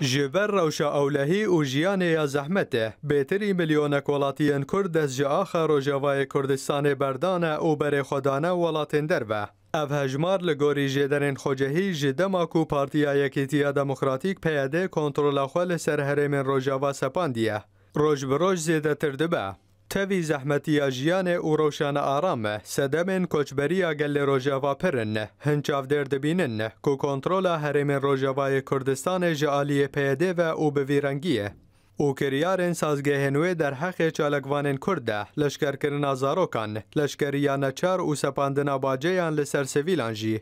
جبر روش اولهی او جیان یا زحمت بیتری ملیون کولاتین کرد از جا آخر و جوای کردستان بردان او بر خودان ولاتین در و او هجمار لگوری جدرین خوجهی جده ماکو پارتیا یکی تیا دموقراتیک پیاده کنترول خوال سر حریم رو جوا سپاندیه روش بروش زیده تردبه تەوی زحمتی جیان و روشان آرام، سده من کوچبری گل روژوا پرند، هنچاف درد بینند که کنترول هر این روژوای کردستان جعالی پیده و بویرنگی است. او کریار این سازگه در حق چالکوان کرده، لشکر کرنه زاروکان، چار و سپندن باجهان لسر سویلان جی.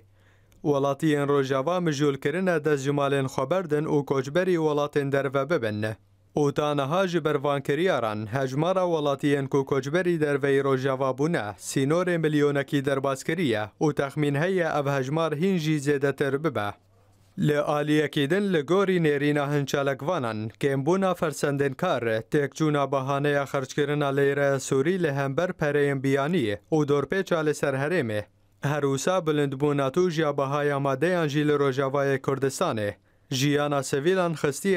ولاتی این روژوا مجول کرند در و کوچبری ولات در و او تانها ji bervankiriyaran hejmara welatiyên ku koçberî derveyî rojava bûne sînorê milyonekî derbazkiriye û texmîn heye ev hejmar hîn jî zêdetir bibe. Li aliyekî din li gorî nêrîna hinçalekvanan, kêmbûna fersendênkar, têkçûna bahaneya xerçkirina lêre Sûrî li hember pereyên biyaniyê û dorpêça li ser herêmê. Herûsa bilindbûna tu jiya bahaya madeyan jî li Rojavayê Kurdistanê. جیانا سویلان خستی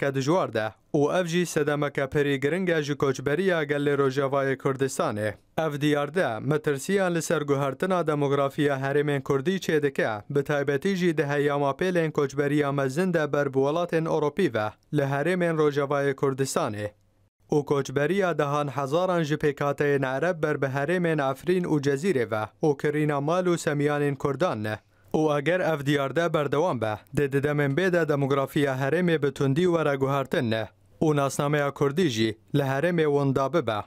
که دجوار ده او اف جی سدمک پری گرنگ جی کچبری روژوای کردستانه. اف دیار ده مترسیان لسر گوهرتنا دموگرافی حریم کردی چه دکه به تایبتی جی ده یاما کوچبریا مزنده بر بولات اروپی و لحریم روژوای کردستانه. او کوچبریا دهان هزاران جی پیکاته نعرب بر به حریم افرین و جزیره و او کرینا مال و سمیان کردان او اگر اف بردوان به ده بە دەدەدەمێن بده دموگرافی هەرێمێ بتوندی وەرەگوهارتن نه، و ناسنامه کوردیژی جی هەرێمێ وندابه به.